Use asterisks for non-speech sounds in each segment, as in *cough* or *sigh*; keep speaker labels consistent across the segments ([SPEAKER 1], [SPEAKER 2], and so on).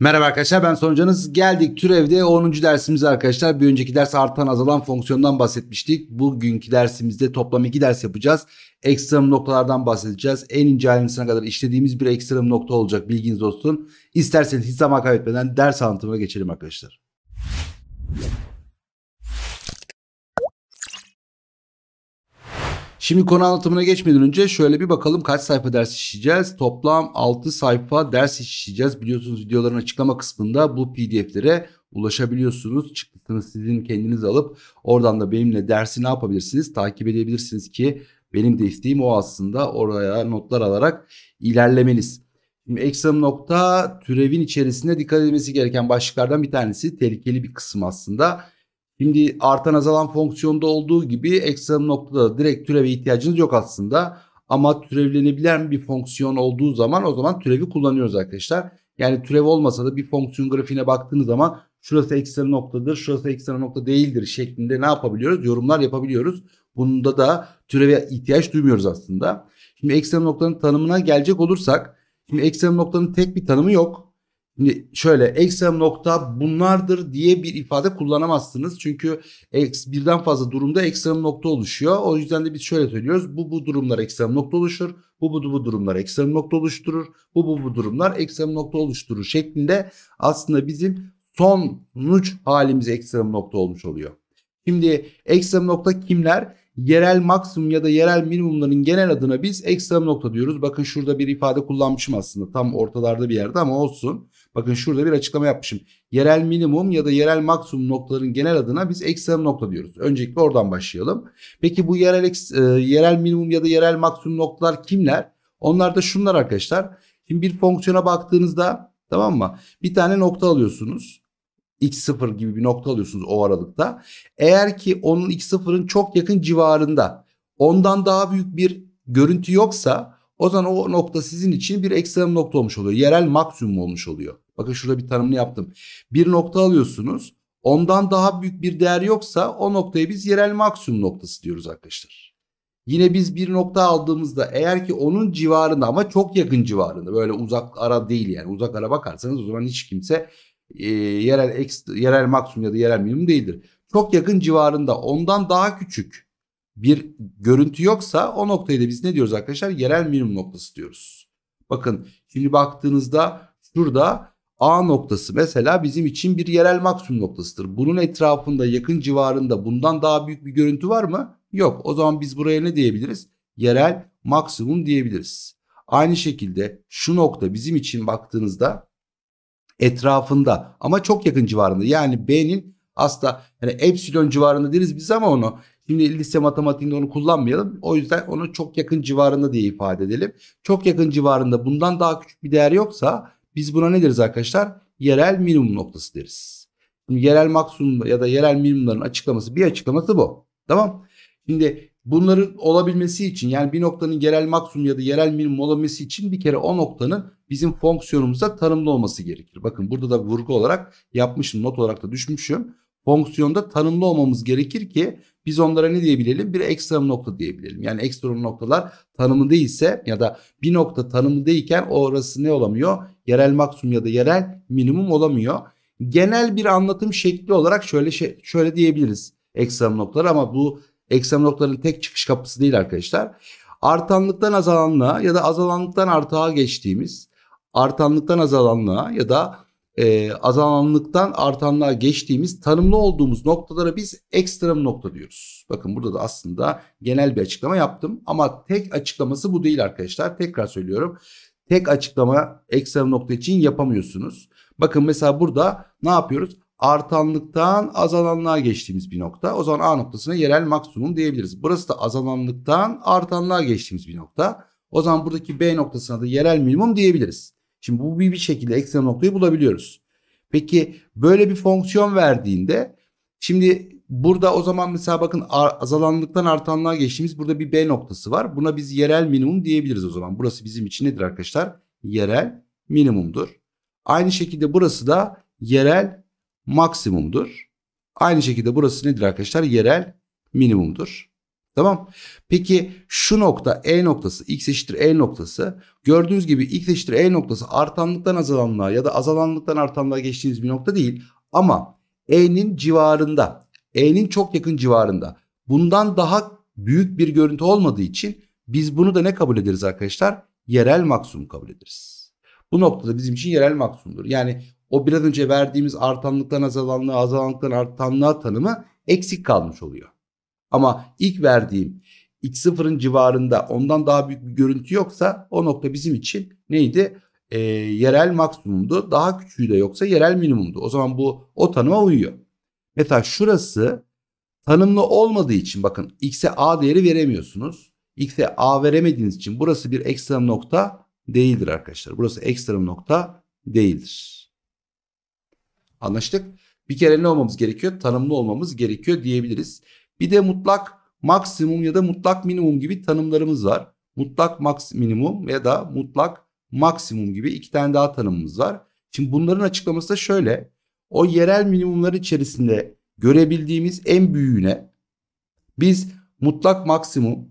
[SPEAKER 1] Merhaba arkadaşlar ben sonucanız. Geldik türevde 10. dersimize arkadaşlar. Bir önceki ders artan azalan fonksiyondan bahsetmiştik. Bugünkü dersimizde toplam 2 ders yapacağız. Ekstrem noktalardan bahsedeceğiz. En ince ayrıntısına kadar işlediğimiz bir ekstrem nokta olacak bilginiz olsun. İsterseniz hiç zaman kaybetmeden ders anlatımına geçelim arkadaşlar. Şimdi konu anlatımına geçmeden önce şöyle bir bakalım kaç sayfa ders işleyeceğiz. Toplam 6 sayfa ders işleyeceğiz. Biliyorsunuz videoların açıklama kısmında bu pdf'lere ulaşabiliyorsunuz. Çıktısını sizin kendiniz alıp oradan da benimle dersi ne yapabilirsiniz takip edebilirsiniz ki benim de isteğim o aslında oraya notlar alarak ilerlemeniz. Şimdi ekstrem nokta türevin içerisinde dikkat edilmesi gereken başlıklardan bir tanesi tehlikeli bir kısım aslında. Şimdi artan azalan fonksiyonda olduğu gibi ekstrem noktada direkt türeve ihtiyacınız yok aslında. Ama türevlenebilen bir fonksiyon olduğu zaman o zaman türevi kullanıyoruz arkadaşlar. Yani türev olmasa da bir fonksiyon grafiğine baktığınız zaman şurası ekstrem noktadır, şurası ekstrem nokta değildir şeklinde ne yapabiliyoruz? Yorumlar yapabiliyoruz. Bunda da türeve ihtiyaç duymuyoruz aslında. Şimdi ekstrem noktanın tanımına gelecek olursak, şimdi ekstrem noktanın tek bir tanımı yok. Şimdi şöyle ekstrem nokta bunlardır diye bir ifade kullanamazsınız. Çünkü birden fazla durumda ekstrem nokta oluşuyor. O yüzden de biz şöyle söylüyoruz. Bu bu durumlar ekstrem nokta oluşur. Bu bu bu durumlar ekstrem nokta oluşturur. Bu bu bu durumlar ekstrem nokta oluşturur şeklinde aslında bizim sonuç halimiz ekstrem nokta olmuş oluyor. Şimdi ekstrem nokta kimler? yerel maksimum ya da yerel minimumların genel adına biz ekstrem nokta diyoruz. Bakın şurada bir ifade kullanmışım aslında tam ortalarda bir yerde ama olsun. Bakın şurada bir açıklama yapmışım. Yerel minimum ya da yerel maksimum noktaların genel adına biz ekstrem nokta diyoruz. Öncelikle oradan başlayalım. Peki bu yerel, e, yerel minimum ya da yerel maksimum noktalar kimler? Onlar da şunlar arkadaşlar. Şimdi bir fonksiyona baktığınızda tamam mı? Bir tane nokta alıyorsunuz x0 gibi bir nokta alıyorsunuz o aralıkta. Eğer ki onun x0'ın çok yakın civarında ondan daha büyük bir görüntü yoksa o zaman o nokta sizin için bir ekstrem nokta olmuş oluyor. Yerel maksimum olmuş oluyor. Bakın şurada bir tanımını yaptım. Bir nokta alıyorsunuz. Ondan daha büyük bir değer yoksa o noktayı biz yerel maksimum noktası diyoruz arkadaşlar. Yine biz bir nokta aldığımızda eğer ki onun civarında ama çok yakın civarında böyle uzak ara değil yani uzak ara bakarsanız o zaman hiç kimse e, yerel ex, yerel maksimum ya da yerel minimum değildir. Çok yakın civarında ondan daha küçük bir görüntü yoksa o noktayı da biz ne diyoruz arkadaşlar? Yerel minimum noktası diyoruz. Bakın şimdi baktığınızda şurada A noktası mesela bizim için bir yerel maksimum noktasıdır. Bunun etrafında yakın civarında bundan daha büyük bir görüntü var mı? Yok. O zaman biz buraya ne diyebiliriz? Yerel maksimum diyebiliriz. Aynı şekilde şu nokta bizim için baktığınızda etrafında ama çok yakın civarında. Yani B'nin aslında yani epsilon civarında deriz biz ama onu şimdi lise matematiğinde onu kullanmayalım. O yüzden onu çok yakın civarında diye ifade edelim. Çok yakın civarında bundan daha küçük bir değer yoksa biz buna ne deriz arkadaşlar? Yerel minimum noktası deriz. Şimdi yerel maksimum ya da yerel minimumların açıklaması bir açıklaması bu. Tamam. Şimdi bunların olabilmesi için yani bir noktanın yerel maksimum ya da yerel minimum olabilmesi için bir kere o noktanın bizim fonksiyonumuzda tanımlı olması gerekir. Bakın burada da vurgu olarak yapmışım not olarak da düşmüşüm fonksiyonda tanımlı olmamız gerekir ki biz onlara ne diyebilelim? Bir ekstrem nokta diyebilelim. Yani ekstrem noktalar tanımlı değilse ya da bir nokta tanımlı değilken orası ne olamıyor? Yerel maksimum ya da yerel minimum olamıyor. Genel bir anlatım şekli olarak şöyle şey, şöyle diyebiliriz ekstrem noktalar ama bu ekstrem noktaların tek çıkış kapısı değil arkadaşlar. Artanlıktan azalanlığa ya da azalanlıktan artığa geçtiğimiz artanlıktan azalanlığa ya da e, azalanlıktan artanlığa geçtiğimiz tanımlı olduğumuz noktalara biz ekstrem nokta diyoruz. Bakın burada da aslında genel bir açıklama yaptım ama tek açıklaması bu değil arkadaşlar. Tekrar söylüyorum. Tek açıklama ekstrem nokta için yapamıyorsunuz. Bakın mesela burada ne yapıyoruz? Artanlıktan azalanlığa geçtiğimiz bir nokta. O zaman A noktasına yerel maksimum diyebiliriz. Burası da azalanlıktan artanlığa geçtiğimiz bir nokta. O zaman buradaki B noktasına da yerel minimum diyebiliriz. Şimdi bu bir, bir şekilde ekstrem noktayı bulabiliyoruz. Peki böyle bir fonksiyon verdiğinde şimdi burada o zaman mesela bakın azalanlıktan artanlığa geçtiğimiz burada bir B noktası var. Buna biz yerel minimum diyebiliriz o zaman. Burası bizim için nedir arkadaşlar? Yerel minimumdur. Aynı şekilde burası da yerel maksimumdur. Aynı şekilde burası nedir arkadaşlar? Yerel minimumdur. Tamam. Peki şu nokta E noktası x eşittir E noktası gördüğünüz gibi x eşittir E noktası artanlıktan azalanlığa ya da azalanlıktan artanlığa geçtiğimiz bir nokta değil. Ama E'nin civarında E'nin çok yakın civarında bundan daha büyük bir görüntü olmadığı için biz bunu da ne kabul ederiz arkadaşlar? Yerel maksimum kabul ederiz. Bu noktada bizim için yerel maksimumdur. Yani o biraz önce verdiğimiz artanlıktan azalanlığa azalanlıktan artanlığa tanımı eksik kalmış oluyor. Ama ilk verdiğim x0'ın civarında ondan daha büyük bir görüntü yoksa o nokta bizim için neydi? E, yerel maksimumdu. Daha küçüğü de yoksa yerel minimumdu. O zaman bu o tanıma uyuyor. Mesela şurası tanımlı olmadığı için bakın x'e a değeri veremiyorsunuz. x'e a veremediğiniz için burası bir ekstrem nokta değildir arkadaşlar. Burası ekstrem nokta değildir. Anlaştık. Bir kere ne olmamız gerekiyor? Tanımlı olmamız gerekiyor diyebiliriz. Bir de mutlak maksimum ya da mutlak minimum gibi tanımlarımız var. Mutlak maksimum minimum ya da mutlak maksimum gibi iki tane daha tanımımız var. Şimdi bunların açıklaması da şöyle. O yerel minimumlar içerisinde görebildiğimiz en büyüğüne biz mutlak maksimum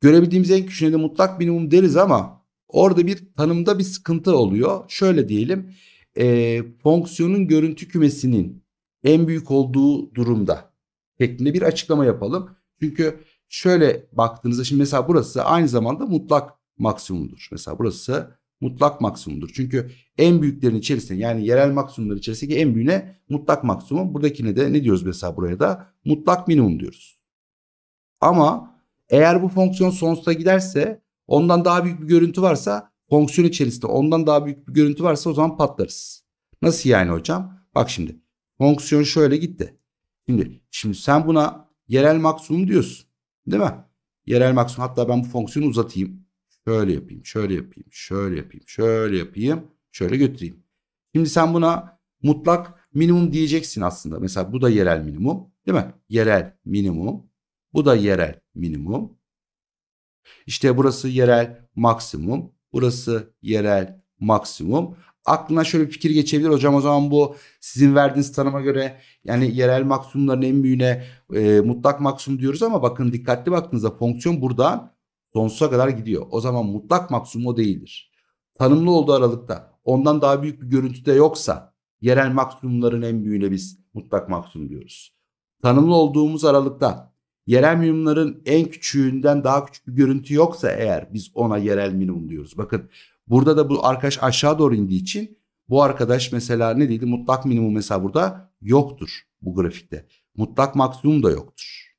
[SPEAKER 1] görebildiğimiz en küçüğüne de mutlak minimum deriz ama orada bir tanımda bir sıkıntı oluyor. Şöyle diyelim e, fonksiyonun görüntü kümesinin en büyük olduğu durumda şeklinde bir açıklama yapalım. Çünkü şöyle baktığınızda şimdi mesela burası aynı zamanda mutlak maksimumdur. Mesela burası mutlak maksimumdur. Çünkü en büyüklerin içerisinde yani yerel maksimumlar içerisindeki en büyüğüne mutlak maksimum. Buradakine de ne diyoruz mesela buraya da mutlak minimum diyoruz. Ama eğer bu fonksiyon sonsuza giderse ondan daha büyük bir görüntü varsa fonksiyon içerisinde ondan daha büyük bir görüntü varsa o zaman patlarız. Nasıl yani hocam? Bak şimdi fonksiyon şöyle gitti. Şimdi, şimdi sen buna yerel maksimum diyorsun. Değil mi? Yerel maksimum hatta ben bu fonksiyonu uzatayım. Şöyle yapayım, şöyle yapayım, şöyle yapayım, şöyle yapayım, şöyle götüreyim. Şimdi sen buna mutlak minimum diyeceksin aslında. Mesela bu da yerel minimum, değil mi? Yerel minimum. Bu da yerel minimum. İşte burası yerel maksimum, burası yerel maksimum aklına şöyle bir fikir geçebilir. Hocam o zaman bu sizin verdiğiniz tanıma göre yani yerel maksimumların en büyüğüne e, mutlak maksimum diyoruz ama bakın dikkatli baktığınızda fonksiyon buradan sonsuza kadar gidiyor. O zaman mutlak maksimum o değildir. Tanımlı olduğu aralıkta ondan daha büyük bir görüntüde yoksa yerel maksimumların en büyüğüne biz mutlak maksimum diyoruz. Tanımlı olduğumuz aralıkta yerel minimumların en küçüğünden daha küçük bir görüntü yoksa eğer biz ona yerel minimum diyoruz. Bakın Burada da bu arkadaş aşağı doğru indiği için bu arkadaş mesela ne dedi? Mutlak minimum mesela burada yoktur bu grafikte. Mutlak maksimum da yoktur.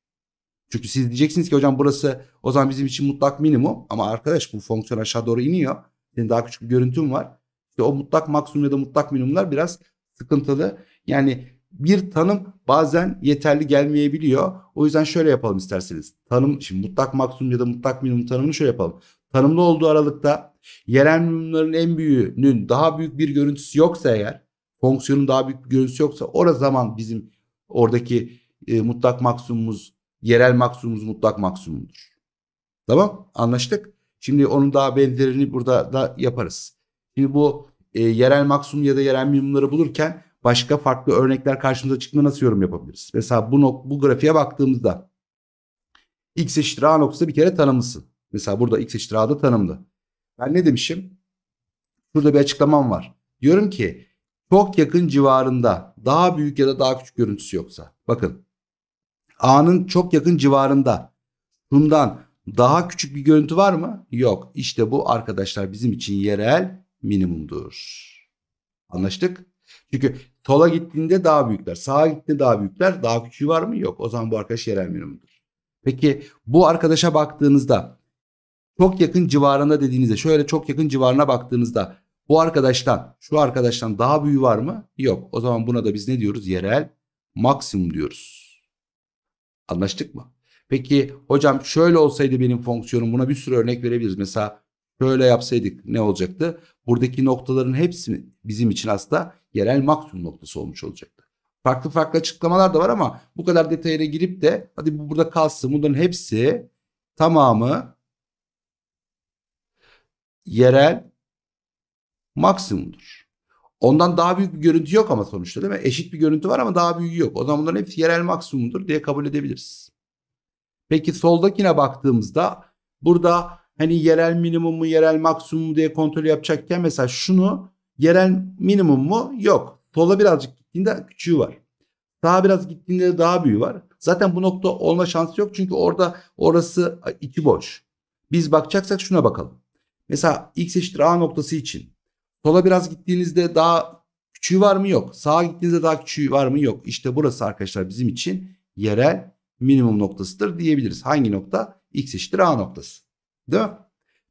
[SPEAKER 1] Çünkü siz diyeceksiniz ki hocam burası o zaman bizim için mutlak minimum ama arkadaş bu fonksiyon aşağı doğru iniyor. Senin daha küçük bir görüntün var. İşte o mutlak maksimum ya da mutlak minimumlar biraz sıkıntılı. Yani bir tanım bazen yeterli gelmeyebiliyor. O yüzden şöyle yapalım isterseniz. Tanım şimdi mutlak maksimum ya da mutlak minimum tanımını şöyle yapalım tanımlı olduğu aralıkta yerel mumların en büyüğünün daha büyük bir görüntüsü yoksa eğer fonksiyonun daha büyük bir görüntüsü yoksa o zaman bizim oradaki e, mutlak maksimumuz yerel maksimumuz mutlak maksimumdur. Tamam anlaştık. Şimdi onun daha benzerini burada da yaparız. Şimdi bu e, yerel maksimum ya da yerel minimumları bulurken başka farklı örnekler karşımıza çıktığında nasıl yorum yapabiliriz? Mesela bu, bu grafiğe baktığımızda x eşittir a noktası bir kere tanımlısın. Mesela burada x eşittir a'da tanımlı. Ben ne demişim? Burada bir açıklamam var. Diyorum ki çok yakın civarında daha büyük ya da daha küçük görüntüsü yoksa. Bakın a'nın çok yakın civarında bundan daha küçük bir görüntü var mı? Yok. İşte bu arkadaşlar bizim için yerel minimumdur. Anlaştık? Çünkü sola gittiğinde daha büyükler, sağa gittiğinde daha büyükler, daha küçüğü var mı? Yok. O zaman bu arkadaş yerel minimumdur. Peki bu arkadaşa baktığınızda çok yakın civarında dediğinizde şöyle çok yakın civarına baktığınızda bu arkadaştan şu arkadaştan daha büyüğü var mı? Yok. O zaman buna da biz ne diyoruz? Yerel maksimum diyoruz. Anlaştık mı? Peki hocam şöyle olsaydı benim fonksiyonum buna bir sürü örnek verebiliriz. Mesela şöyle yapsaydık ne olacaktı? Buradaki noktaların hepsi bizim için aslında yerel maksimum noktası olmuş olacaktı. Farklı farklı açıklamalar da var ama bu kadar detayına girip de hadi bu burada kalsın bunların hepsi tamamı yerel maksimumdur. Ondan daha büyük bir görüntü yok ama sonuçta değil mi? Eşit bir görüntü var ama daha büyüğü yok. O zaman bunların hepsi yerel maksimumdur diye kabul edebiliriz. Peki soldakine baktığımızda burada hani yerel minimum mu yerel maksimum mu diye kontrol yapacakken mesela şunu yerel minimum mu? Yok. Sola birazcık gittiğinde küçüğü var. Daha biraz gittiğinde daha büyüğü var. Zaten bu nokta olma şansı yok çünkü orada orası iki boş. Biz bakacaksak şuna bakalım. Mesela x eşittir a noktası için sola biraz gittiğinizde daha küçüğü var mı? Yok. Sağa gittiğinizde daha küçüğü var mı? Yok. İşte burası arkadaşlar bizim için yerel minimum noktasıdır diyebiliriz. Hangi nokta? x eşittir a noktası. Değil mi?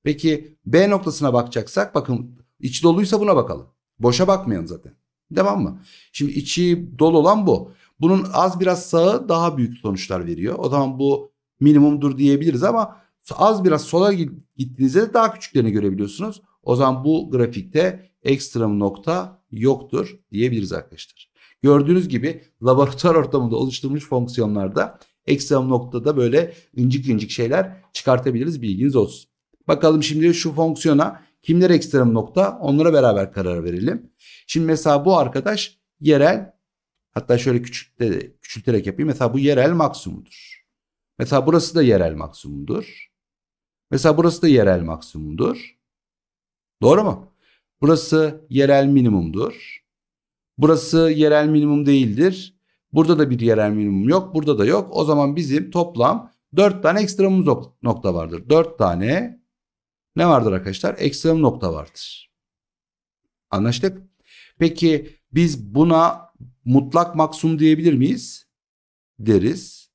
[SPEAKER 1] Peki B noktasına bakacaksak bakın içi doluysa buna bakalım. Boşa bakmayalım zaten. Devam mı? Şimdi içi dolu olan bu. Bunun az biraz sağı daha büyük sonuçlar veriyor. O zaman bu minimumdur diyebiliriz ama az biraz sola gittiğinizde daha küçüklerini görebiliyorsunuz. O zaman bu grafikte ekstrem nokta yoktur diyebiliriz arkadaşlar. Gördüğünüz gibi laboratuvar ortamında oluşturulmuş fonksiyonlarda ekstrem noktada böyle incik incik şeyler çıkartabiliriz bilginiz olsun. Bakalım şimdi şu fonksiyona kimler ekstrem nokta onlara beraber karar verelim. Şimdi mesela bu arkadaş yerel hatta şöyle küçülte, küçülterek yapayım. Mesela bu yerel maksimudur. Mesela burası da yerel maksimumdur. Mesela burası da yerel maksimumdur. Doğru mu? Burası yerel minimumdur. Burası yerel minimum değildir. Burada da bir yerel minimum yok. Burada da yok. O zaman bizim toplam 4 tane ekstremum nokta vardır. 4 tane ne vardır arkadaşlar? Ekstremum nokta vardır. Anlaştık. Peki biz buna mutlak maksimum diyebilir miyiz? Deriz.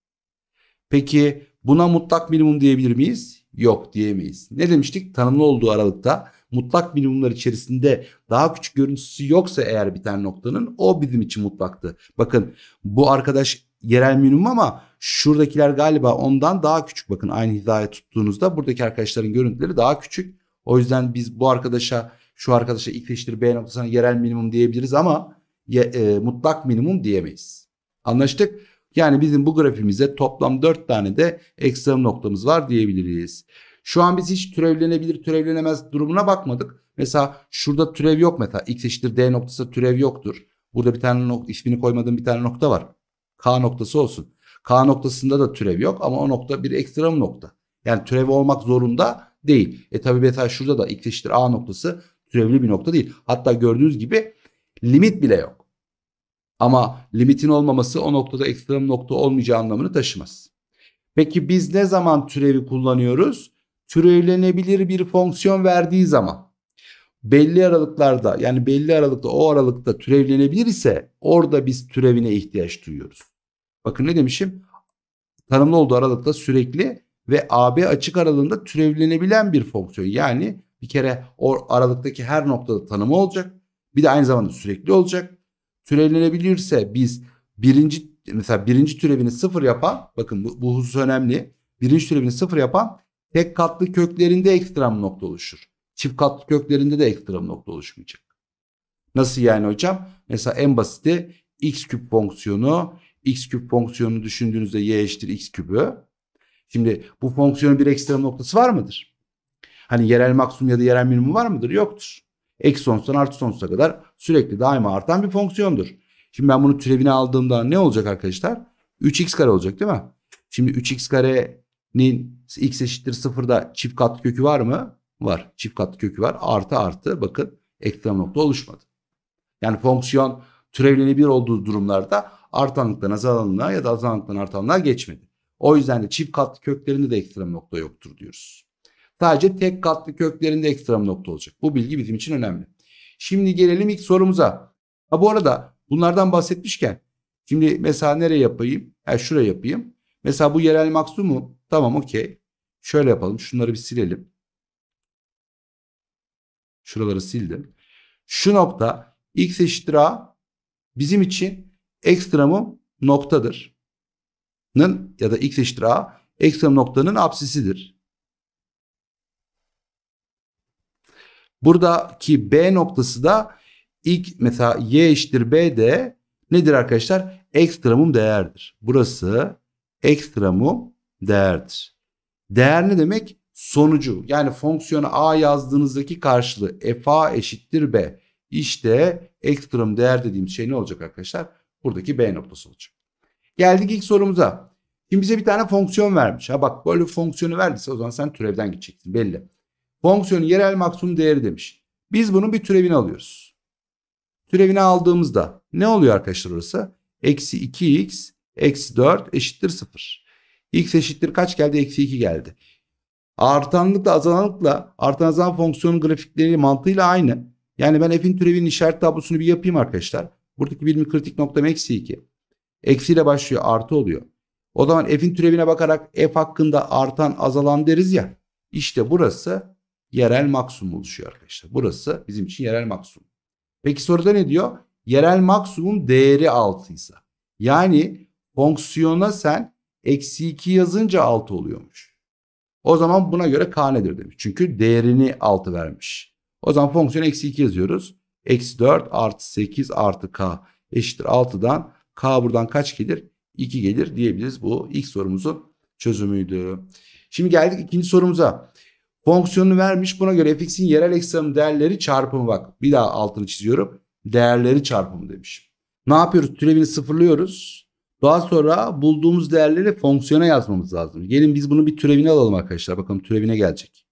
[SPEAKER 1] Peki buna mutlak minimum diyebilir miyiz? yok diyemeyiz. Ne demiştik? Tanımlı olduğu aralıkta mutlak minimumlar içerisinde daha küçük görüntüsü yoksa eğer bir tane noktanın o bizim için mutlaktı. Bakın bu arkadaş yerel minimum ama şuradakiler galiba ondan daha küçük. Bakın aynı hizaya tuttuğunuzda buradaki arkadaşların görüntüleri daha küçük. O yüzden biz bu arkadaşa şu arkadaşa ilk teşhir B noktasına yerel minimum diyebiliriz ama e, mutlak minimum diyemeyiz. Anlaştık. Yani bizim bu grafimizde toplam 4 tane de ekstrem noktamız var diyebiliriz. Şu an biz hiç türevlenebilir türevlenemez durumuna bakmadık. Mesela şurada türev yok meta. x eşittir d noktası türev yoktur. Burada bir tane nokta, ismini koymadığım bir tane nokta var. K noktası olsun. K noktasında da türev yok ama o nokta bir ekstrem nokta. Yani türev olmak zorunda değil. E tabi beta şurada da x eşittir a noktası türevli bir nokta değil. Hatta gördüğünüz gibi limit bile yok. Ama limitin olmaması o noktada ekstrem nokta olmayacağı anlamını taşımaz. Peki biz ne zaman türevi kullanıyoruz? Türevlenebilir bir fonksiyon verdiği zaman belli aralıklarda yani belli aralıkta o aralıkta türevlenebilir ise orada biz türevine ihtiyaç duyuyoruz. Bakın ne demişim? Tanımlı olduğu aralıkta sürekli ve AB açık aralığında türevlenebilen bir fonksiyon. Yani bir kere o aralıktaki her noktada tanımı olacak. Bir de aynı zamanda sürekli olacak türevlenebilirse biz birinci mesela birinci türevini sıfır yapan bakın bu, bu husus önemli. Birinci türevini sıfır yapan tek katlı köklerinde ekstrem nokta oluşur. Çift katlı köklerinde de ekstrem nokta oluşmayacak. Nasıl yani hocam? Mesela en basiti x küp fonksiyonu x küp fonksiyonunu düşündüğünüzde y eşittir x kübü. Şimdi bu fonksiyonun bir ekstrem noktası var mıdır? Hani yerel maksimum ya da yerel minimum var mıdır? Yoktur. Eksi sonsuzdan artı sonsuza kadar sürekli daima artan bir fonksiyondur. Şimdi ben bunu türevini aldığımda ne olacak arkadaşlar? 3x kare olacak değil mi? Şimdi 3x karenin x eşittir sıfırda çift katlı kökü var mı? Var. Çift katlı kökü var. Artı artı bakın eklem nokta oluşmadı. Yani fonksiyon bir olduğu durumlarda artanlıktan azalanlığa ya da azalanlıktan artanlığa geçmedi. O yüzden de çift katlı köklerinde de ekstrem nokta yoktur diyoruz. Sadece tek katlı köklerinde ekstrem nokta olacak. Bu bilgi bizim için önemli. Şimdi gelelim ilk sorumuza. Ha bu arada bunlardan bahsetmişken şimdi mesela nereye yapayım? Ha şuraya yapayım. Mesela bu yerel mu? tamam okey. Şöyle yapalım. Şunları bir silelim. Şuraları sildim. Şu nokta x eşittir a bizim için ekstremum noktadır. ya da x eşittir a ekstrem noktanın apsisidir. Buradaki B noktası da ilk mesela y eşittir b de nedir arkadaşlar? Ekstremum değerdir. Burası ekstremum değerdir. Değer ne demek? Sonucu. Yani fonksiyona a yazdığınızdaki karşılığı f a eşittir b. İşte ekstremum değer dediğimiz şey ne olacak arkadaşlar? Buradaki b noktası olacak. Geldik ilk sorumuza. Şimdi bize bir tane fonksiyon vermiş. Ha bak böyle fonksiyonu verdiyse o zaman sen türevden gideceksin belli. Fonksiyonun yerel maksimum değeri demiş. Biz bunun bir türevini alıyoruz. Türevini aldığımızda ne oluyor arkadaşlar orası? Eksi 2x eksi 4 eşittir 0. x eşittir kaç geldi? Eksi 2 geldi. Artanlıkla azalanlıkla artan azalan fonksiyonun grafikleri mantığıyla aynı. Yani ben f'in türevinin işaret tablosunu bir yapayım arkadaşlar. Buradaki birim kritik noktam eksi 2. Eksi ile başlıyor artı oluyor. O zaman f'in türevine bakarak f hakkında artan azalan deriz ya. İşte burası yerel maksimum oluşuyor arkadaşlar. Burası bizim için yerel maksimum. Peki soruda ne diyor? Yerel maksimum değeri 6 ise. Yani fonksiyona sen eksi 2 yazınca 6 oluyormuş. O zaman buna göre k nedir demiş. Çünkü değerini 6 vermiş. O zaman fonksiyona eksi 2 yazıyoruz. Eksi 4 artı 8 artı k eşittir 6'dan. K buradan kaç gelir? 2 gelir diyebiliriz. Bu ilk sorumuzun çözümüydü. Şimdi geldik ikinci sorumuza. Fonksiyonu vermiş buna göre fx'in yerel eksen değerleri çarpımı bak. Bir daha altını çiziyorum. Değerleri çarpımı demiş. Ne yapıyoruz? Türevini sıfırlıyoruz. Daha sonra bulduğumuz değerleri fonksiyona yazmamız lazım. Gelin biz bunu bir türevine alalım arkadaşlar. Bakalım türevine gelecek.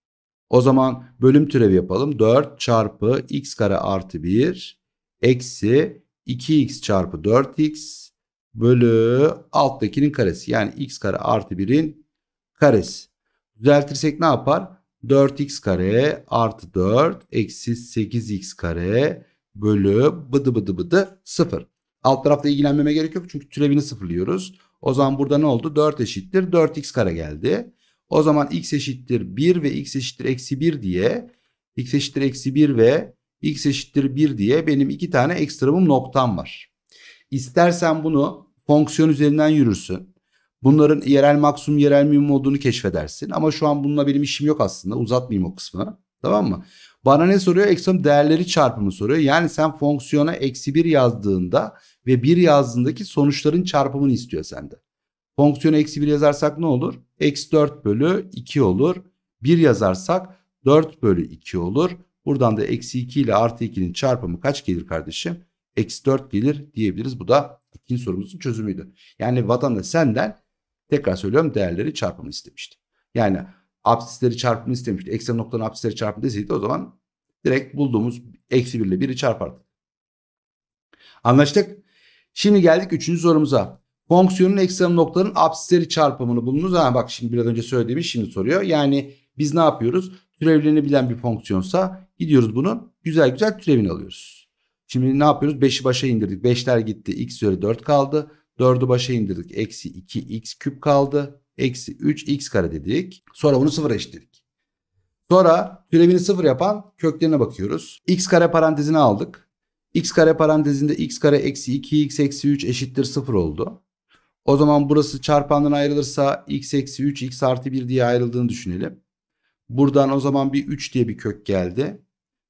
[SPEAKER 1] O zaman bölüm türevi yapalım. 4 çarpı x kare artı 1 eksi 2x çarpı 4x bölü alttakinin karesi. Yani x kare artı 1'in karesi. Düzeltirsek ne yapar? 4x kare artı 4 eksi 8x kare bölü bıdı bıdı bıdı 0. Alt tarafta ilgilenmeme gerek yok çünkü türevini sıfırlıyoruz. O zaman burada ne oldu? 4 eşittir 4x kare geldi. O zaman x eşittir 1 ve x eşittir eksi 1 diye x eşittir eksi 1 ve x eşittir 1 diye benim iki tane ekstremum noktam var. İstersen bunu fonksiyon üzerinden yürürsün. Bunların yerel maksimum yerel minimum olduğunu keşfedersin. Ama şu an bununla benim işim yok aslında uzatmayayım o kısmını. Tamam mı? Bana ne soruyor? Ekstrem değerleri çarpımı soruyor. Yani sen fonksiyona eksi 1 yazdığında ve 1 yazdığındaki sonuçların çarpımını istiyor senden. Fonksiyona eksi 1 yazarsak ne olur? Eksi 4 bölü 2 olur. 1 yazarsak 4 bölü 2 olur. Buradan da eksi 2 ile artı 2'nin çarpımı kaç gelir kardeşim? Eksi 4 gelir diyebiliriz. Bu da ikinci sorumuzun çözümüydü. Yani vatandaş senden tekrar söylüyorum değerleri çarpımını istemişti. Yani absisleri çarpımını istemişti. Eksen noktanın absisleri çarpımı deseydi o zaman direkt bulduğumuz eksi 1 ile 1'i çarpardık. Anlaştık. Şimdi geldik üçüncü sorumuza. Fonksiyonun eksen noktaların absisleri çarpımını bulunuz. Ha, bak şimdi biraz önce söylediğimi şimdi soruyor. Yani biz ne yapıyoruz? Türevlerini bilen bir fonksiyonsa gidiyoruz bunun güzel güzel türevini alıyoruz. Şimdi ne yapıyoruz? 5'i başa indirdik. 5'ler gitti. X üzeri 4 kaldı. 4'ü başa indirdik. Eksi 2x küp kaldı. Eksi 3x kare dedik. Sonra bunu sıfıra eşitledik. Sonra türevini sıfır yapan köklerine bakıyoruz. x kare parantezini aldık. x kare parantezinde x kare eksi 2x eksi 3 eşittir sıfır oldu. O zaman burası çarpandan ayrılırsa x eksi 3 x artı 1 diye ayrıldığını düşünelim. Buradan o zaman bir 3 diye bir kök geldi.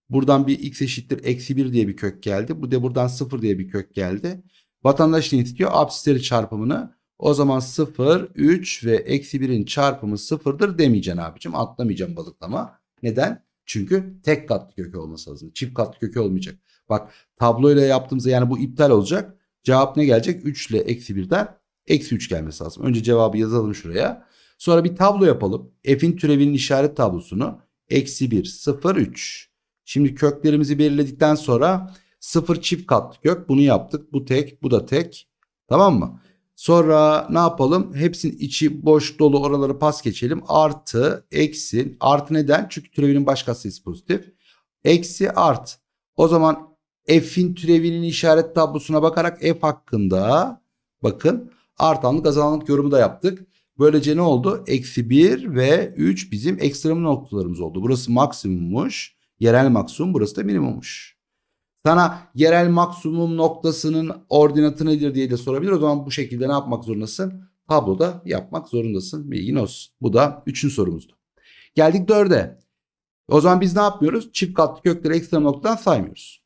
[SPEAKER 1] Buradan bir x eşittir eksi 1 diye bir kök geldi. Bu de buradan 0 diye bir kök geldi. Vatandaş neyi tutuyor? Absisleri çarpımını. O zaman 0, 3 ve eksi 1'in çarpımı 0'dır demeyeceksin abicim. Atlamayacağım balıklama. Neden? Çünkü tek katlı kökü olması lazım. Çift katlı kökü olmayacak. Bak tabloyla yaptığımızda yani bu iptal olacak. Cevap ne gelecek? 3 ile eksi 1'den eksi 3 gelmesi lazım. Önce cevabı yazalım şuraya. Sonra bir tablo yapalım. F'in türevinin işaret tablosunu. Eksi 1, 0, 3. Şimdi köklerimizi belirledikten sonra Sıfır çift kat kök bunu yaptık. Bu tek bu da tek. Tamam mı? Sonra ne yapalım? Hepsinin içi boş dolu oraları pas geçelim. Artı eksi artı neden? Çünkü türevinin baş katsayısı pozitif. Eksi art. O zaman f'in türevinin işaret tablosuna bakarak f hakkında bakın artanlık azalanlık yorumu da yaptık. Böylece ne oldu? Eksi 1 ve 3 bizim ekstrem noktalarımız oldu. Burası maksimummuş. Yerel maksimum burası da minimummuş. Sana yerel maksimum noktasının ordinatı nedir diye de sorabilir. O zaman bu şekilde ne yapmak zorundasın? Tabloda yapmak zorundasın. Bilgin olsun. Bu da 3'ün sorumuzdu. Geldik dörde. O zaman biz ne yapmıyoruz? Çift katlı kökleri ekstrem noktadan saymıyoruz.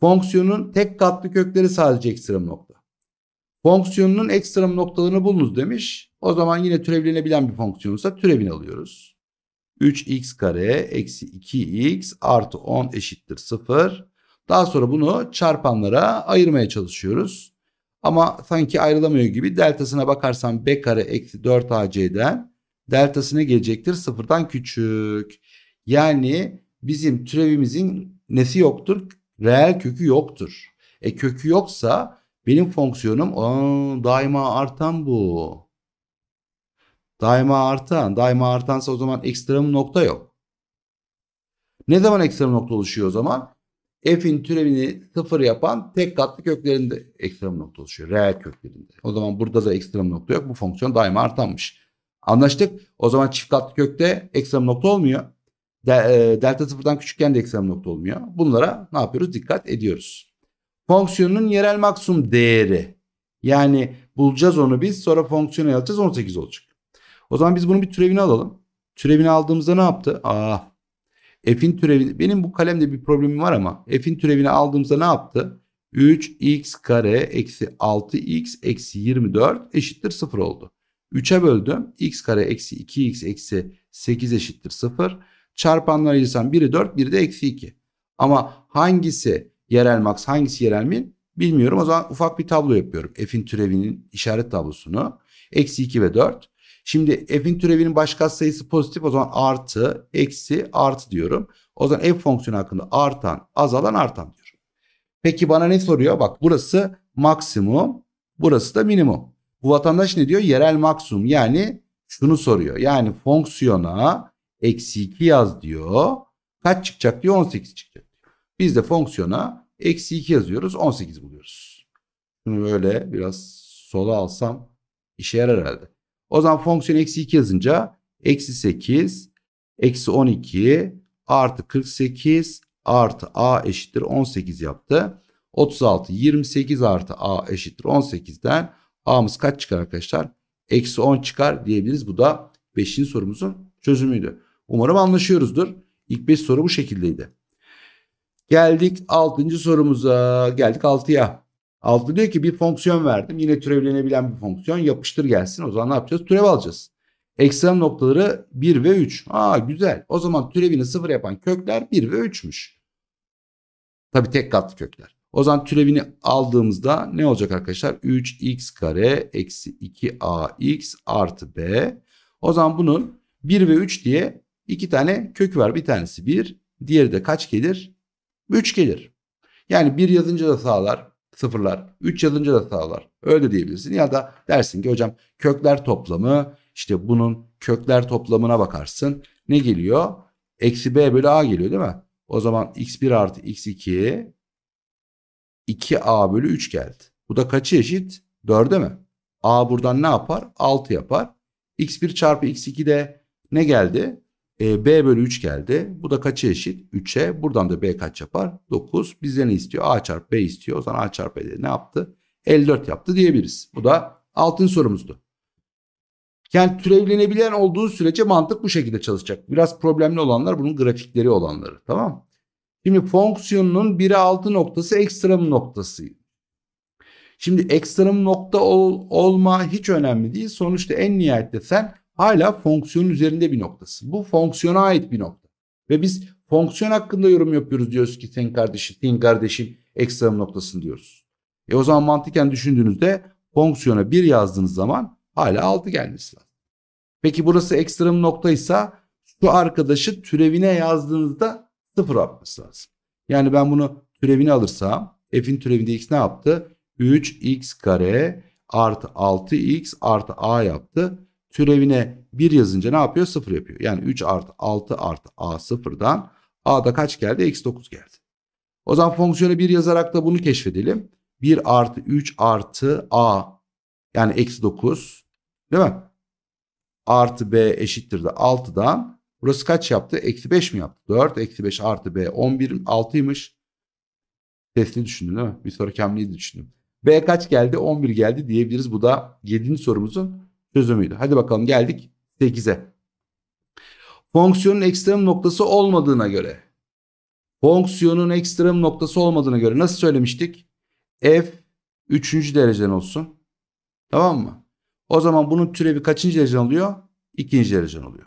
[SPEAKER 1] Fonksiyonun tek katlı kökleri sadece ekstrem nokta. Fonksiyonun ekstrem noktalarını bulunuz demiş. O zaman yine türevlenebilen bir fonksiyonsa türevini alıyoruz. 3x kare eksi 2x artı 10 eşittir 0. Daha sonra bunu çarpanlara ayırmaya çalışıyoruz. Ama sanki ayrılamıyor gibi deltasına bakarsam b kare eksi 4ac'den deltasına gelecektir sıfırdan küçük. Yani bizim türevimizin nesi yoktur? Reel kökü yoktur. E kökü yoksa benim fonksiyonum aa, daima artan bu. Daima artan. Daima artansa o zaman ekstrem nokta yok. Ne zaman ekstrem nokta oluşuyor o zaman? F'in türevini sıfır yapan tek katlı köklerinde ekstrem nokta oluşuyor. Reel köklerinde. O zaman burada da ekstrem nokta yok. Bu fonksiyon daima artanmış. Anlaştık. O zaman çift katlı kökte ekstrem nokta olmuyor. De, e, delta sıfırdan küçükken de ekstrem nokta olmuyor. Bunlara ne yapıyoruz? Dikkat ediyoruz. Fonksiyonun yerel maksimum değeri. Yani bulacağız onu biz sonra fonksiyona yazacağız 18 olacak. O zaman biz bunun bir türevini alalım. Türevini aldığımızda ne yaptı? Aa ah, F'in türevini benim bu kalemde bir problemim var ama F'in türevini aldığımızda ne yaptı? 3x kare eksi 6x eksi 24 eşittir 0 oldu. 3'e böldüm. x kare eksi 2x eksi 8 eşittir 0. Çarpanları yazsam biri 4 biri de eksi 2. Ama hangisi yerel max hangisi yerel min bilmiyorum. O zaman ufak bir tablo yapıyorum. F'in türevinin işaret tablosunu. Eksi 2 ve 4. Şimdi f'in türevinin baş sayısı pozitif o zaman artı, eksi, artı diyorum. O zaman f fonksiyonu hakkında artan, azalan, artan diyorum. Peki bana ne soruyor? Bak burası maksimum, burası da minimum. Bu vatandaş ne diyor? Yerel maksimum yani şunu soruyor. Yani fonksiyona eksi 2 yaz diyor. Kaç çıkacak diyor? 18 çıkacak Biz de fonksiyona eksi 2 yazıyoruz 18 buluyoruz. Şunu böyle biraz sola alsam işe yarar herhalde. O zaman fonksiyon eksi 2 yazınca eksi 8 eksi 12 artı 48 artı a eşittir 18 yaptı. 36 28 artı a eşittir 18'den a'mız kaç çıkar arkadaşlar? Eksi 10 çıkar diyebiliriz. Bu da 5. sorumuzun çözümüydü. Umarım anlaşıyoruzdur. İlk 5 soru bu şekildeydi. Geldik 6. sorumuza. Geldik 6'ya. Altı diyor ki bir fonksiyon verdim. Yine türevlenebilen bir fonksiyon. Yapıştır gelsin. O zaman ne yapacağız? Türev alacağız. Ekstrem noktaları 1 ve 3. Aa güzel. O zaman türevini sıfır yapan kökler 1 ve 3'müş. Tabi tek katlı kökler. O zaman türevini aldığımızda ne olacak arkadaşlar? 3x kare eksi 2ax artı b. O zaman bunun 1 ve 3 diye iki tane kökü var. Bir tanesi 1. Diğeri de kaç gelir? 3 gelir. Yani 1 yazınca da sağlar sıfırlar. 3 yazınca da sağlar. Öyle diyebilirsin. Ya da dersin ki hocam kökler toplamı işte bunun kökler toplamına bakarsın. Ne geliyor? Eksi b bölü a geliyor değil mi? O zaman x1 artı x2 2a bölü 3 geldi. Bu da kaçı eşit? 4'e mi? a buradan ne yapar? 6 yapar. x1 çarpı x2 de ne geldi? E, B bölü 3 geldi. Bu da kaça eşit? 3'e. Buradan da B kaç yapar? 9. Bizden ne istiyor? A çarpı B istiyor. O zaman A çarpı B ne yaptı? 54 yaptı diyebiliriz. Bu da altın sorumuzdu. Yani türevlenebilen olduğu sürece mantık bu şekilde çalışacak. Biraz problemli olanlar bunun grafikleri olanları. Tamam Şimdi fonksiyonun 1'e 6 noktası ekstrem noktası. Şimdi ekstrem nokta ol, olma hiç önemli değil. Sonuçta en nihayette sen hala fonksiyonun üzerinde bir noktası. Bu fonksiyona ait bir nokta. Ve biz fonksiyon hakkında yorum yapıyoruz diyoruz ki sen kardeşim, sen kardeşim ekstrem noktasını diyoruz. E o zaman mantıken düşündüğünüzde fonksiyona 1 yazdığınız zaman hala 6 gelmesi lazım. Peki burası ekstrem noktaysa şu arkadaşı türevine yazdığınızda 0 atması lazım. Yani ben bunu türevine alırsam f'in türevinde x ne yaptı? 3x kare artı 6x artı a yaptı türevine 1 yazınca ne yapıyor? 0 yapıyor. Yani 3 artı 6 artı a sıfırdan a'da kaç geldi? Eksi 9 geldi. O zaman fonksiyona 1 yazarak da bunu keşfedelim. 1 artı 3 artı a yani eksi 9 değil mi? Artı b eşittir de 6'dan burası kaç yaptı? Eksi 5 mi yaptı? 4 eksi 5 artı b 11 6'ymış. Testi düşündüm, değil mi? Bir sonraki hamleyi düşündüm. B kaç geldi? 11 geldi diyebiliriz. Bu da 7. sorumuzun çözümüydü. Hadi bakalım geldik 8'e. Fonksiyonun ekstrem noktası olmadığına göre fonksiyonun ekstrem noktası olmadığına göre nasıl söylemiştik? F 3. dereceden olsun. Tamam mı? O zaman bunun türevi kaçıncı dereceden oluyor? 2. dereceden oluyor.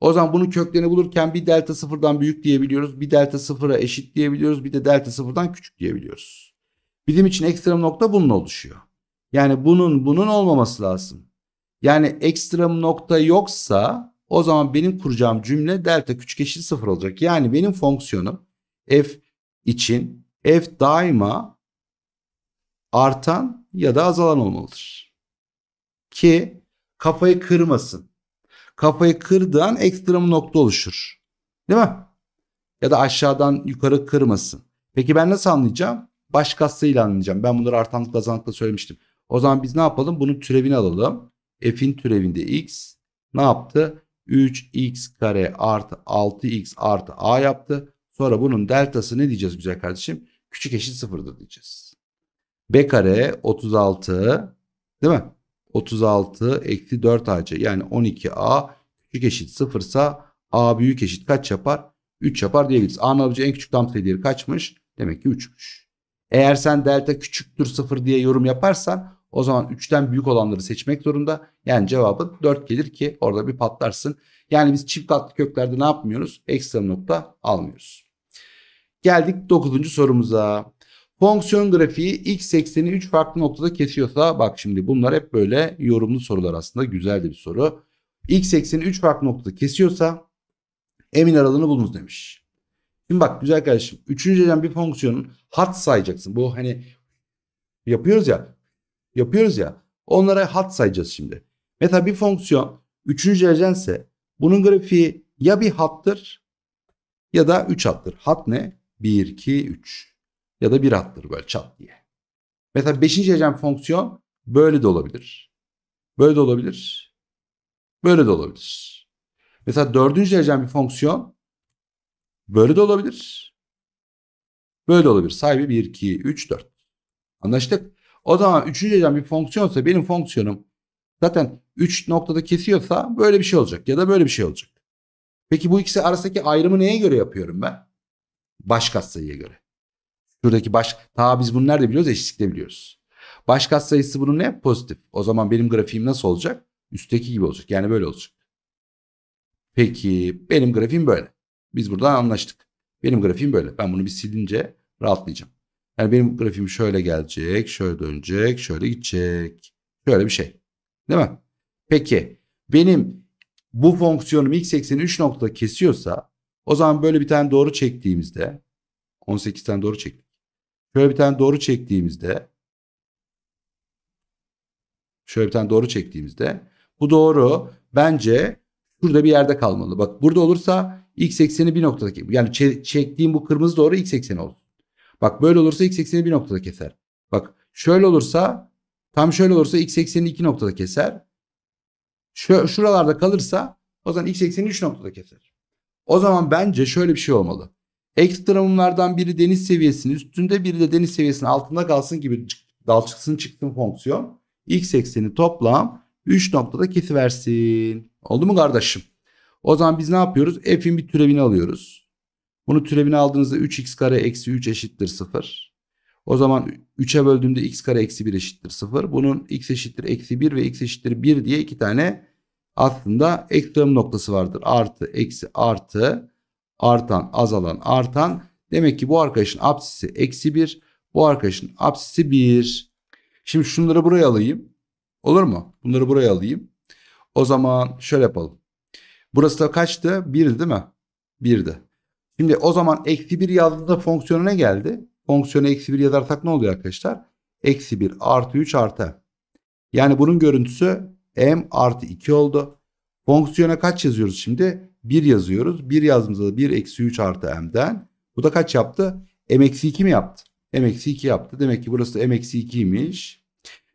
[SPEAKER 1] O zaman bunun köklerini bulurken bir delta sıfırdan büyük diyebiliyoruz. Bir delta sıfıra eşit diyebiliyoruz. Bir de delta sıfırdan küçük diyebiliyoruz. Bizim için ekstrem nokta bunun oluşuyor. Yani bunun bunun olmaması lazım. Yani ekstrem nokta yoksa o zaman benim kuracağım cümle delta küçük eşit sıfır olacak. Yani benim fonksiyonum f için f daima artan ya da azalan olmalıdır. Ki kafayı kırmasın. Kafayı kırdığın ekstrem nokta oluşur. Değil mi? Ya da aşağıdan yukarı kırmasın. Peki ben nasıl anlayacağım? Başkasıyla anlayacağım. Ben bunları artanlıkla azalanlıkla söylemiştim. O zaman biz ne yapalım? Bunun türevini alalım f'in türevinde x ne yaptı? 3x kare artı 6x artı a yaptı. Sonra bunun deltası ne diyeceğiz güzel kardeşim? Küçük eşit sıfırdır diyeceğiz. b kare 36 değil mi? 36 eksi 4ac yani 12a küçük eşit sıfırsa a büyük eşit kaç yapar? 3 yapar diyebiliriz. A'nın alabileceği en küçük tam sayı değeri kaçmış? Demek ki 3'müş. Eğer sen delta küçüktür sıfır diye yorum yaparsan o zaman 3'ten büyük olanları seçmek zorunda. Yani cevabı 4 gelir ki orada bir patlarsın. Yani biz çift katlı köklerde ne yapmıyoruz? Ekstra nokta almıyoruz. Geldik 9. sorumuza. Fonksiyon grafiği x ekseni 3 farklı noktada kesiyorsa bak şimdi bunlar hep böyle yorumlu sorular aslında güzel de bir soru. x ekseni 3 farklı noktada kesiyorsa emin aralığını bulunuz demiş. Şimdi bak güzel kardeşim 3. bir fonksiyonun hat sayacaksın. Bu hani yapıyoruz ya yapıyoruz ya. Onlara hat sayacağız şimdi. Mesela bir fonksiyon 3. derecense bunun grafiği ya bir hattır ya da 3 hattır. Hat ne? 1, 2, 3 ya da bir hattır böyle çat diye. Mesela 5. derecen fonksiyon böyle de olabilir. Böyle de olabilir. Böyle de olabilir. Mesela 4. derecen bir fonksiyon böyle de olabilir. Böyle de olabilir. Sahibi 1, 2, 3, 4. Anlaştık. O zaman üçüncü hecem bir fonksiyonsa benim fonksiyonum zaten 3 noktada kesiyorsa böyle bir şey olacak ya da böyle bir şey olacak. Peki bu ikisi arasındaki ayrımı neye göre yapıyorum ben? Baş katsayıya göre. Şuradaki baş, ta biz bunu nerede biliyoruz? Eşitlikte biliyoruz. Baş katsayısı bunun ne? Pozitif. O zaman benim grafiğim nasıl olacak? Üstteki gibi olacak. Yani böyle olacak. Peki benim grafiğim böyle. Biz buradan anlaştık. Benim grafiğim böyle. Ben bunu bir silince rahatlayacağım. Yani benim grafiğim şöyle gelecek, şöyle dönecek, şöyle gidecek. Şöyle bir şey. Değil mi? Peki benim bu fonksiyonum x ekseni 3 noktada kesiyorsa o zaman böyle bir tane doğru çektiğimizde 18 tane doğru çektik. Şöyle bir tane doğru çektiğimizde şöyle bir tane doğru çektiğimizde bu doğru bence şurada bir yerde kalmalı. Bak burada olursa x ekseni bir noktadaki yani çektiğim bu kırmızı doğru x ekseni olur. Bak böyle olursa x ekseni bir noktada keser. Bak şöyle olursa tam şöyle olursa x ekseni iki noktada keser. Şu, şuralarda kalırsa o zaman x ekseni üç noktada keser. O zaman bence şöyle bir şey olmalı. Ekstra biri deniz seviyesinin üstünde biri de deniz seviyesinin altında kalsın gibi dal çıksın çıktın fonksiyon. X ekseni toplam 3 noktada kesiversin. Oldu mu kardeşim? O zaman biz ne yapıyoruz? F'in bir türevini alıyoruz. Bunu türevini aldığınızda 3x kare eksi 3 eşittir 0. O zaman 3'e böldüğümde x kare eksi 1 eşittir 0. Bunun x eşittir eksi 1 ve x eşittir 1 diye iki tane aslında ekstrem noktası vardır. Artı, eksi, artı, artan, azalan, artan. Demek ki bu arkadaşın apsisi eksi 1. Bu arkadaşın apsisi 1. Şimdi şunları buraya alayım. Olur mu? Bunları buraya alayım. O zaman şöyle yapalım. Burası da kaçtı? 1'di değil mi? 1'di. Şimdi o zaman eksi 1 yazdığında fonksiyona ne geldi? Fonksiyonu eksi 1 yazarsak ne oluyor arkadaşlar? Eksi 1 artı 3 artı. Yani bunun görüntüsü m artı 2 oldu. Fonksiyona kaç yazıyoruz şimdi? 1 yazıyoruz. 1 yazdığımızda da 1 eksi 3 artı m'den. Bu da kaç yaptı? m eksi 2 mi yaptı? m eksi 2 yaptı. Demek ki burası m eksi 2'ymiş.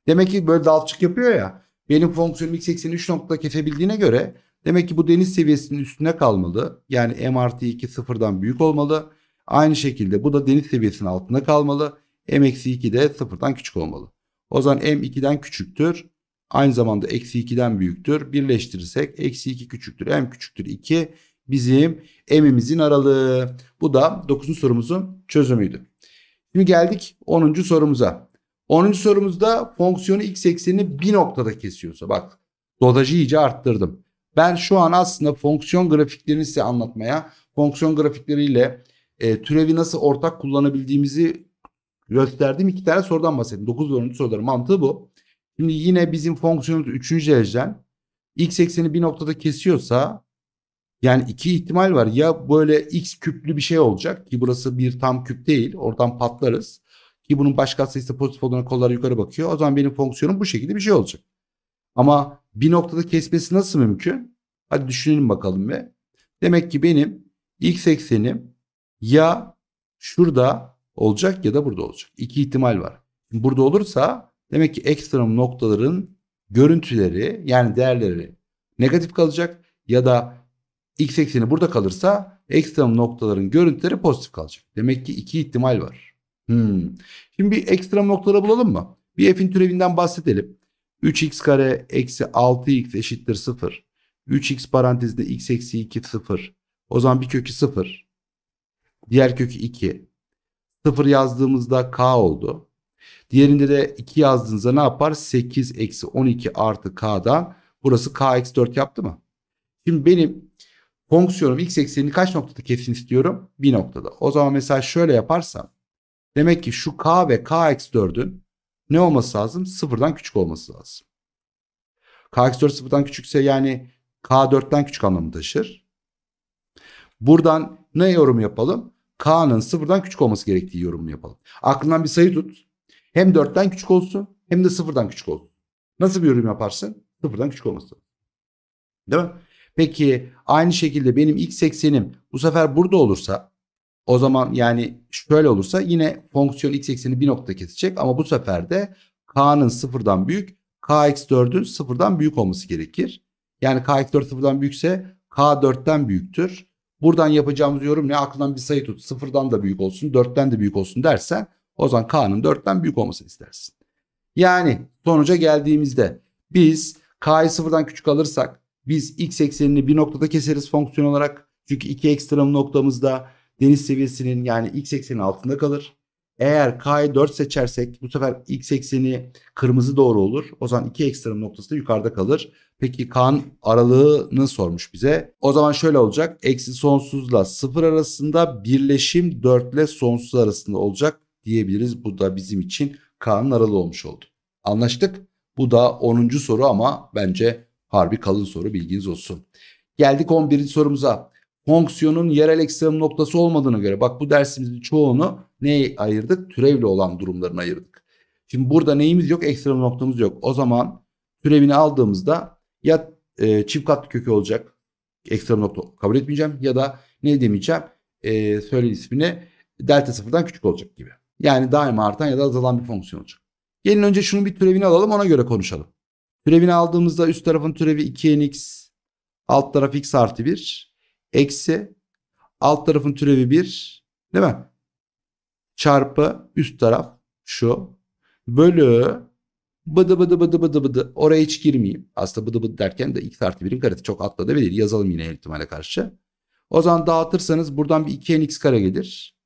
[SPEAKER 1] Demek ki böyle dalçık yapıyor ya. Benim fonksiyonum x ekseni 3 noktada kesebildiğine göre Demek ki bu deniz seviyesinin üstüne kalmalı. Yani M artı 2 sıfırdan büyük olmalı. Aynı şekilde bu da deniz seviyesinin altında kalmalı. M eksi 2 de sıfırdan küçük olmalı. O zaman M 2'den küçüktür. Aynı zamanda eksi 2'den büyüktür. Birleştirirsek eksi 2 küçüktür. M küçüktür 2 bizim M'imizin aralığı. Bu da 9. sorumuzun çözümüydü. Şimdi geldik 10. sorumuza. 10. sorumuzda fonksiyonu x eksenini bir noktada kesiyorsa bak dodajı iyice arttırdım. Ben şu an aslında fonksiyon grafiklerini size anlatmaya, fonksiyon grafikleriyle e, türevi nasıl ortak kullanabildiğimizi gösterdim. İki tane sorudan bahsettim. 9 ve 10. soruların mantığı bu. Şimdi yine bizim fonksiyonumuz 3. dereceden x ekseni bir noktada kesiyorsa yani iki ihtimal var. Ya böyle x küplü bir şey olacak ki burası bir tam küp değil. Oradan patlarız. Ki bunun baş katsayısı pozitif olduğuna kollar yukarı bakıyor. O zaman benim fonksiyonum bu şekilde bir şey olacak. Ama bir noktada kesmesi nasıl mümkün? Hadi düşünelim bakalım ve demek ki benim x ekseni ya şurada olacak ya da burada olacak. İki ihtimal var. Burada olursa demek ki ekstrem noktaların görüntüleri yani değerleri negatif kalacak ya da x ekseni burada kalırsa ekstrem noktaların görüntüleri pozitif kalacak. Demek ki iki ihtimal var. Hmm. Şimdi bir ekstrem noktaları bulalım mı? Bir f'in türevinden bahsedelim. 3x kare eksi 6x eşittir 0. 3x parantezde x eksi 2 0. O zaman bir kökü 0. Diğer kökü 2. 0 yazdığımızda k oldu. Diğerinde de 2 yazdığınızda ne yapar? 8 eksi 12 artı k'dan. Burası k eksi 4 yaptı mı? Şimdi benim fonksiyonum x eksenini kaç noktada kesin istiyorum? Bir noktada. O zaman mesela şöyle yaparsam. Demek ki şu k ve k eksi 4'ün ne olması lazım? Sıfırdan küçük olması lazım. K4 sıfırdan küçükse yani K4'ten küçük anlamı taşır. Buradan ne yorum yapalım? K'nın sıfırdan küçük olması gerektiği yorumu yapalım. Aklından bir sayı tut. Hem 4'ten küçük olsun hem de sıfırdan küçük olsun. Nasıl bir yorum yaparsın? Sıfırdan küçük olması. Değil mi? Peki aynı şekilde benim x eksenim bu sefer burada olursa o zaman yani şöyle olursa yine fonksiyon x ekseni bir nokta kesecek ama bu sefer de k'nın sıfırdan büyük kx4'ün sıfırdan büyük olması gerekir. Yani kx4 sıfırdan büyükse k4'ten büyüktür. Buradan yapacağımız yorum ne? Aklından bir sayı tut. Sıfırdan da büyük olsun, dörtten de büyük olsun dersen o zaman k'nın dörtten büyük olmasını istersin. Yani sonuca geldiğimizde biz k'yı sıfırdan küçük alırsak biz x eksenini bir noktada keseriz fonksiyon olarak. Çünkü iki ekstrem noktamızda deniz seviyesinin yani x eksenin altında kalır. Eğer k 4 seçersek bu sefer x ekseni kırmızı doğru olur. O zaman iki ekstrem noktası da yukarıda kalır. Peki K'nın aralığını sormuş bize. O zaman şöyle olacak. Eksi sonsuzla sıfır arasında birleşim 4 ile sonsuz arasında olacak diyebiliriz. Bu da bizim için K'nın aralığı olmuş oldu. Anlaştık. Bu da 10. soru ama bence harbi kalın soru bilginiz olsun. Geldik 11. sorumuza fonksiyonun yerel ekstrem noktası olmadığına göre bak bu dersimizin çoğunu neye ayırdık? Türevli olan durumlarını ayırdık. Şimdi burada neyimiz yok? Ekstrem noktamız yok. O zaman türevini aldığımızda ya e, çift katlı kökü olacak. Ekstrem nokta kabul etmeyeceğim ya da ne demeyeceğim? E, söyle ismini delta sıfırdan küçük olacak gibi. Yani daima artan ya da azalan bir fonksiyon olacak. Gelin önce şunun bir türevini alalım ona göre konuşalım. Türevini aldığımızda üst tarafın türevi 2nx alt taraf x artı 1 eksi alt tarafın türevi 1 değil mi? Çarpı üst taraf şu bölü bıdı bıdı bıdı bıdı bıdı oraya hiç girmeyeyim. Aslında bıdı bıdı derken de x artı 1'in karesi çok atlanabilir. Yazalım yine ihtimale karşı. O zaman dağıtırsanız buradan bir 2nx kare gelir.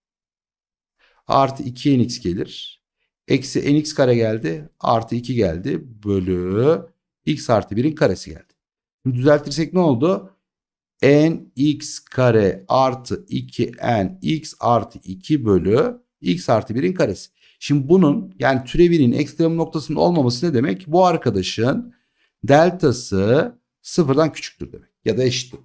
[SPEAKER 1] Artı 2nx gelir. Eksi nx kare geldi. Artı 2 geldi. Bölü x artı 1'in karesi geldi. Düzeltirsek ne oldu? n x kare artı 2 n x artı 2 bölü x artı 1'in karesi. Şimdi bunun yani türevinin ekstrem noktasının olmaması ne demek? Bu arkadaşın deltası sıfırdan küçüktür demek ya da eşittir.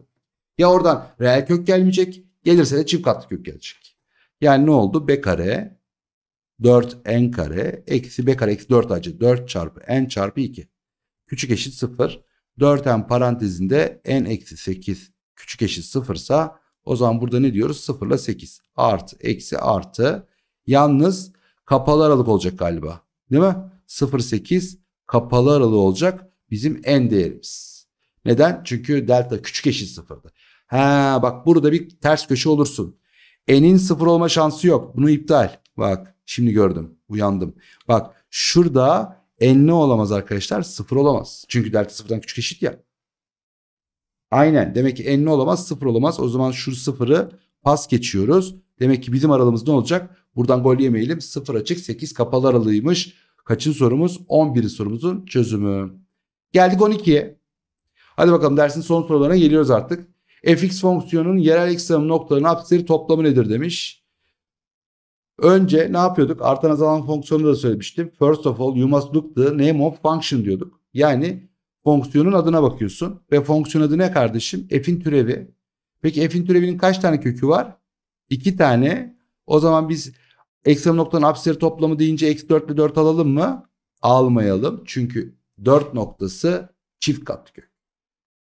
[SPEAKER 1] Ya oradan reel kök gelmeyecek gelirse de çift katlı kök gelecek. Yani ne oldu? b kare 4n kare eksi b kare eksi 4 acı 4 çarpı n çarpı 2. Küçük eşit 0. 4n parantezinde n eksi 8 küçük eşit sıfırsa o zaman burada ne diyoruz? Sıfırla ile 8 artı eksi artı yalnız kapalı aralık olacak galiba değil mi? 0 8 kapalı aralığı olacak bizim en değerimiz. Neden? Çünkü delta küçük eşit sıfırdı. Ha bak burada bir ters köşe olursun. N'in sıfır olma şansı yok. Bunu iptal. Bak şimdi gördüm. Uyandım. Bak şurada N ne olamaz arkadaşlar? Sıfır olamaz. Çünkü delta sıfırdan küçük eşit ya. Aynen. Demek ki n ne olamaz? Sıfır olamaz. O zaman şu sıfırı pas geçiyoruz. Demek ki bizim aralığımız ne olacak? Buradan gol yemeyelim. Sıfır açık 8 kapalı aralığıymış. Kaçın sorumuz? 11. sorumuzun çözümü. Geldik 12'ye. Hadi bakalım dersin son sorularına geliyoruz artık. fx fonksiyonunun yerel ekstrem noktaların apsisleri toplamı nedir demiş. Önce ne yapıyorduk? Artan azalan fonksiyonu da söylemiştim. First of all you must look the name of function diyorduk. Yani fonksiyonun adına bakıyorsun. Ve fonksiyon adı ne kardeşim? F'in türevi. Peki f'in türevinin kaç tane kökü var? İki tane. O zaman biz eksi noktanın apsir toplamı deyince eksi 4 ile 4 alalım mı? Almayalım. Çünkü 4 noktası çift kat kök.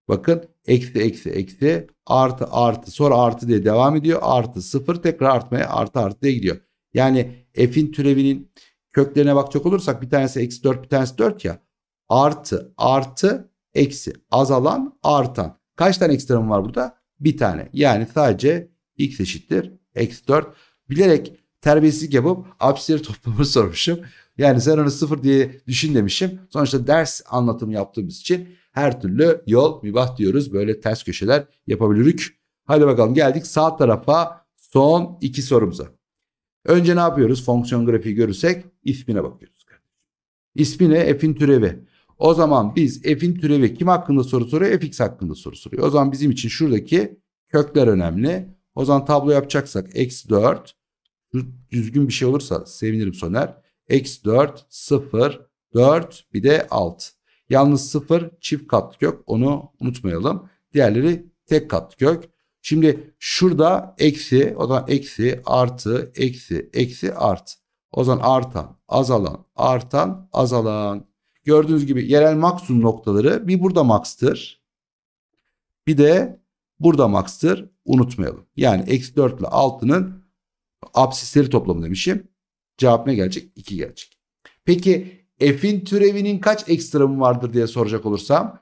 [SPEAKER 1] Bakın eksi eksi eksi artı artı sonra artı diye devam ediyor. Artı sıfır tekrar artmaya artı artı diye gidiyor. Yani f'in türevinin köklerine bakacak olursak bir tanesi eksi 4 bir tanesi 4 ya artı artı eksi azalan artan. Kaç tane eksi var burada? Bir tane. Yani sadece x eşittir eksi 4. Bilerek terbiyesizlik yapıp apsisleri *laughs* toplamını sormuşum. Yani sen onu sıfır diye düşün demişim. Sonuçta ders anlatımı yaptığımız için her türlü yol mübah diyoruz. Böyle ters köşeler yapabilirik. Hadi bakalım geldik sağ tarafa son iki sorumuza. Önce ne yapıyoruz? Fonksiyon grafiği görürsek ismine bakıyoruz. İsmi ne? F'in türevi. O zaman biz f'in türevi kim hakkında soru soruyor? fx hakkında soru soruyor. O zaman bizim için şuradaki kökler önemli. O zaman tablo yapacaksak eksi 4 düzgün bir şey olursa sevinirim Soner. Eksi 4, 0, 4 bir de 6. Yalnız 0 çift katlı kök onu unutmayalım. Diğerleri tek katlı kök. Şimdi şurada eksi o zaman eksi artı eksi eksi artı. O zaman artan azalan artan azalan Gördüğünüz gibi yerel maksimum noktaları bir burada max'tır. Bir de burada max'tır. Unutmayalım. Yani eksi 4 ile 6'nın absisleri toplamı demişim. Cevap ne gelecek? 2 gelecek. Peki f'in türevinin kaç ekstremum vardır diye soracak olursam.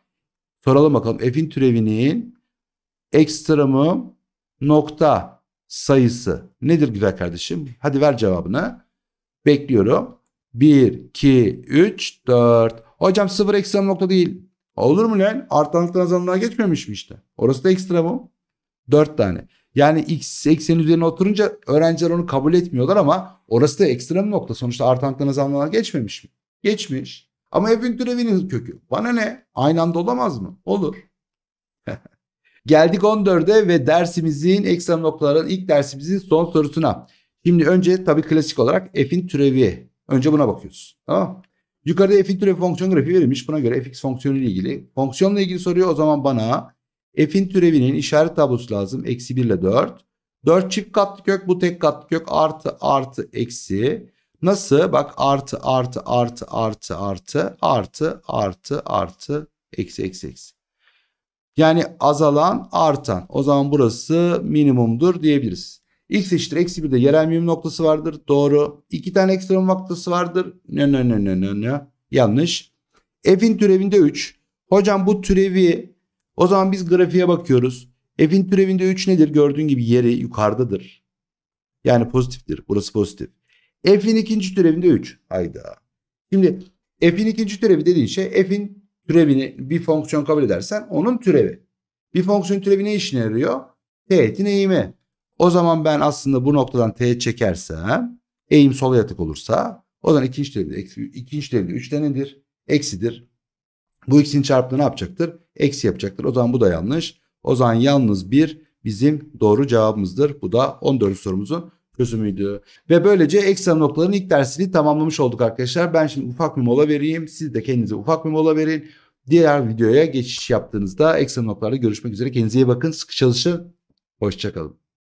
[SPEAKER 1] Soralım bakalım. F'in türevinin ekstremum nokta sayısı nedir güzel kardeşim? Hadi ver cevabını. Bekliyorum. 1, 2, 3, 4. Hocam sıfır ekstrem nokta değil. Olur mu lan? Arttan azalımlar geçmemiş mi işte? Orası da ekstrem o. 4 tane. Yani x eksenin üzerine oturunca öğrenciler onu kabul etmiyorlar ama orası da ekstrem nokta. Sonuçta arttan azalımlar geçmemiş mi? Geçmiş. Ama evin türevinin kökü. Bana ne? Aynı anda olamaz mı? Olur. *laughs* Geldik 14'e ve dersimizin ekstrem noktaların ilk dersimizin son sorusuna. Şimdi önce tabii klasik olarak f'in türevi Önce buna bakıyoruz. Tamam Yukarıda f'in türevi fonksiyon grafiği verilmiş. Buna göre fx fonksiyonu ile ilgili. Fonksiyonla ilgili soruyor. O zaman bana f'in türevinin işaret tablosu lazım. Eksi 1 ile 4. 4 çift katlı kök bu tek katlı kök artı artı eksi. Nasıl? Bak artı artı artı artı artı artı artı artı eksi eksi eksi. Yani azalan artan. O zaman burası minimumdur diyebiliriz. X eşittir eksi 1'de yerel minimum noktası vardır. Doğru. 2 tane ekstremum noktası vardır. Ne ne ne ne ne ne. Yanlış. F'in türevinde 3. Hocam bu türevi o zaman biz grafiğe bakıyoruz. F'in türevinde 3 nedir? Gördüğün gibi yeri yukarıdadır. Yani pozitiftir. Burası pozitif. F'in ikinci türevinde 3. Hayda. Şimdi F'in ikinci türevi dediğin şey F'in türevini bir fonksiyon kabul edersen onun türevi. Bir fonksiyon türevi ne işine yarıyor? Teğetin eğimi. O zaman ben aslında bu noktadan teğet çekersem eğim sola yatık olursa o zaman ikinci devre eksi, ikinci devre 3'te nedir? Eksidir. Bu ikisinin çarptığı ne yapacaktır? Eksi yapacaktır. O zaman bu da yanlış. O zaman yalnız bir bizim doğru cevabımızdır. Bu da 14. sorumuzun çözümüydü. Ve böylece ekstrem noktaların ilk dersini tamamlamış olduk arkadaşlar. Ben şimdi ufak bir mola vereyim. Siz de kendinize ufak bir mola verin. Diğer videoya geçiş yaptığınızda ekstrem noktalarda görüşmek üzere. Kendinize iyi bakın. Sıkı çalışın. Hoşçakalın.